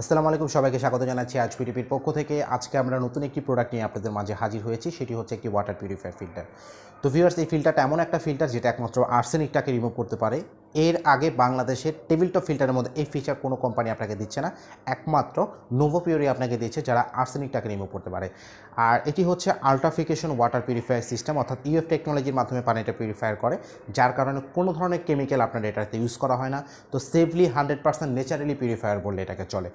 আসসালামু আলাইকুম সবাইকে স্বাগত জানাচ্ছি আজ পিডিপির পক্ষ থেকে আজকে আমরা নতুন একটি প্রোডাক্ট নিয়ে আপনাদের মাঝে হাজির হয়েছি সেটি হচ্ছে একটি ওয়াটার পিউরিফায়ার ফিল্টার তো ভিউয়ার্স এই ফিল্টারটা এমন একটা ফিল্টার যেটা একমাত্র আর্সেনিকটাকে রিমুভ করতে পারে এর আগে বাংলাদেশের টেবিল টপ ফিল্টারের মধ্যে এই ফিচার কোনো কোম্পানি আপনাকে দিচ্ছে না একমাত্র নোভো পিওরি আপনাকে দিচ্ছে যারা আর্সেনিকটাকে রিমুভ করতে পারে আর এটি হচ্ছে আল্ট্রাফিকেশন ওয়াটার পিউরিফায়ার সিস্টেম অর্থাৎ ইউএফ e টেকনোলজির মাধ্যমে পানিটা পিউরিফায়ার করে যার কারণে কোনো ধরনের কেমিক্যাল আপনার এটাতে ইউজ করা হয় না তো safely hundred percent naturally purifier বললে এটাকে চলে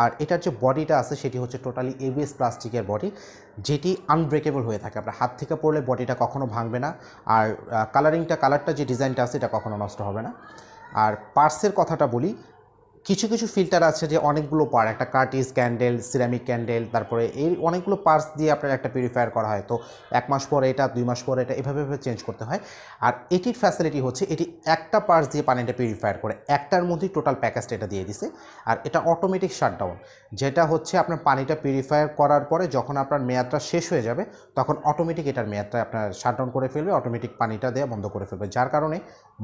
আর এটার যে বডিটা আছে সেটি হচ্ছে টোটালি এবিএস প্লাস্টিকের বডি যেটি আনব্রেকেবল হয়ে থাকে আপনার হাত থেকে পড়লে বডিটা কখনো ভাঙবে না আর কালারিংটা কালারটা যে ডিজাইনটা আছে এটা কখনো নষ্ট হবে না আর পার্সের কথাটা বলি কিছু কিছু ফিল্টার আছে যে অনেকগুলো পার একটা কার্টিস ক্যান্ডেল সিরামিক ক্যান্ডেল তারপরে এই অনেকগুলো পার্টস দিয়ে আপনার একটা পিউরিফায়ার করা হয় তো এক মাস পরে এটা দুই মাস পরে এটা এভাবে এভাবে চেঞ্জ করতে হয় আর এটির ফ্যাসিলিটি হচ্ছে এটি একটা পার্টস দিয়ে পানিটা পিউরিফায়ার করে একটার মধ্যেই টোটাল প্যাকেজটা এটা দিয়ে দিছে আর এটা অটোমেটিক শাটডাউন যেটা হচ্ছে আপনার পানিটা পিউরিফায়ার করার পরে যখন আপনার মেয়াদটা শেষ হয়ে যাবে তখন অটোমেটিক এটার মেয়াদটা আপনার শাটডাউন করে ফেলবে অটোমেটিক পানিটা দেওয়া বন্ধ করে ফেলবে যার কারণে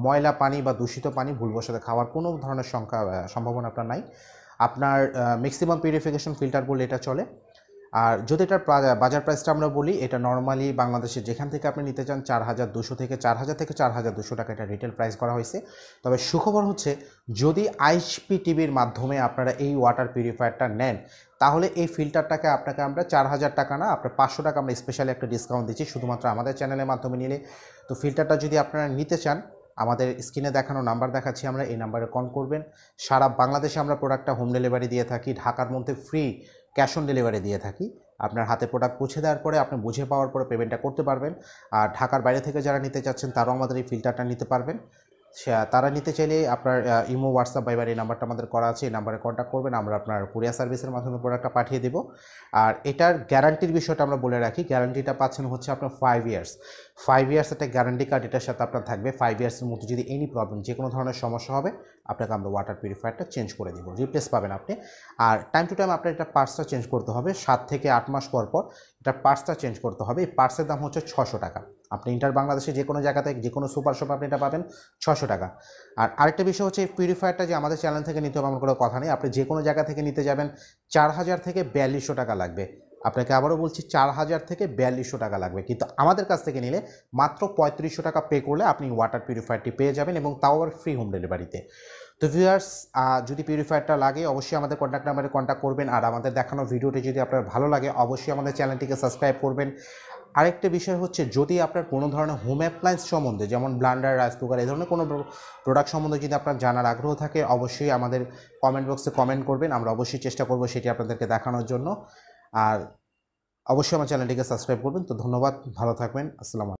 ময়লা পানি বা দূষিত পানি ভুলবশত খাওয়ার কোনো ধরনের সংখ্যা সম্ভাবনা আপনার নাই আপনার ম্যাক্সিমাম পিউরিফিকেশন ফিল্টার বলে এটা চলে আর যদি এটার বাজার প্রাইসটা আমরা বলি এটা নর্মালি বাংলাদেশে যেখান থেকে আপনি নিতে চান চার হাজার দুশো থেকে চার হাজার থেকে চার হাজার দুশো টাকা এটা রিটেল প্রাইস করা হয়েছে তবে সুখবর হচ্ছে যদি আইসপি টিভির মাধ্যমে আপনারা এই ওয়াটার পিউরিফায়ারটা নেন তাহলে এই ফিল্টারটাকে আপনাকে আমরা চার হাজার টাকা না আপনার পাঁচশো টাকা আমরা স্পেশালি একটা ডিসকাউন্ট দিচ্ছি শুধুমাত্র আমাদের চ্যানেলের মাধ্যমে নিলে তো ফিল্টারটা যদি আপনারা নিতে চান আমাদের স্ক্রিনে দেখানো নাম্বার দেখাচ্ছি আমরা এই নাম্বারে কল করবেন সারা বাংলাদেশে আমরা প্রোডাক্টটা হোম ডেলিভারি দিয়ে থাকি ঢাকার মধ্যে ফ্রি ক্যাশ অন ডেলিভারি দিয়ে থাকি আপনার হাতে প্রোডাক্ট পৌঁছে দেওয়ার পরে আপনি বুঝে পাওয়ার পরে পেমেন্টটা করতে পারবেন আর ঢাকার বাইরে থেকে যারা নিতে চাচ্ছেন তারাও আমাদের এই ফিল্টারটা নিতে পারবেন তারা নিতে চাইলে আপনার ইমো হোয়াটসঅ্যাপ বাইবার এই নাম্বারটা আমাদের করা আছে এই নাম্বারে কন্ট্যাক্ট করবেন আমরা আপনার কুরিয়ার সার্ভিসের মাধ্যমে প্রোডাক্টটা পাঠিয়ে দেবো আর এটার গ্যারান্টির বিষয়টা আমরা বলে রাখি গ্যারান্টিটা পাচ্ছেন হচ্ছে আপনার ফাইভ ইয়ার্স ফাইভ ইয়ার্স একটা গ্যারান্টি কার্ড এটার সাথে আপনার থাকবে ফাইভ ইয়ার্সের মধ্যে যদি এনি প্রবলেম যে কোনো ধরনের সমস্যা হবে আপনাকে আমরা ওয়াটার পিউরিফায়ারটা চেঞ্জ করে দেবো রিপ্লেস পাবেন আপনি আর টাইম টু টাইম আপনার এটা পার্সটা চেঞ্জ করতে হবে সাত থেকে আট মাস পর পর এটা পার্সটা চেঞ্জ করতে হবে এই পার্সের দাম হচ্ছে ছশো টাকা আপনি ইন্টার বাংলাদেশে যে কোনো জায়গা থেকে যে কোনো সুপার শপ আপনি এটা পাবেন ছশো টাকা আর আরেকটা বিষয় হচ্ছে এই পিউরিফায়ারটা যে আমাদের চ্যানেল থেকে নিতে হবে আমার কোনো কথা নেই আপনি যে কোনো জায়গা থেকে নিতে যাবেন চার হাজার থেকে বিয়াল্লিশশো টাকা লাগবে আপনাকে আবারও বলছি চার হাজার থেকে বিয়াল্লিশশো টাকা লাগবে কিন্তু আমাদের কাছ থেকে নিলে মাত্র পঁয়ত্রিশশো টাকা পে করলে আপনি ওয়াটার পিউরিফায়ারটি পেয়ে যাবেন এবং তাও আবার ফ্রি হোম ডেলিভারিতে তো ভিউয়ার্স যদি পিউরিফায়ারটা লাগে অবশ্যই আমাদের কন্ট্যাক্ট নাম্বারে কন্ট্যাক্ট করবেন আর আমাদের দেখানো ভিডিওটি যদি আপনার ভালো লাগে অবশ্যই আমাদের চ্যানেলটিকে সাবস্ক্রাইব করবেন আরেকটা বিষয় হচ্ছে যদি আপনার কোনো ধরনের হোম অ্যাপ্লায়েন্স সম্বন্ধে যেমন ব্লান্ডার রাইস কুকার এই ধরনের কোনো প্রোডাক্ট সম্বন্ধে যদি আপনার জানার আগ্রহ থাকে অবশ্যই আমাদের কমেন্ট বক্সে কমেন্ট করবেন আমরা অবশ্যই চেষ্টা করব সেটি আপনাদেরকে দেখানোর জন্য আর অবশ্যই আমার চ্যানেলটিকে সাবস্ক্রাইব করবেন তো ধন্যবাদ ভালো থাকবেন আসসালাম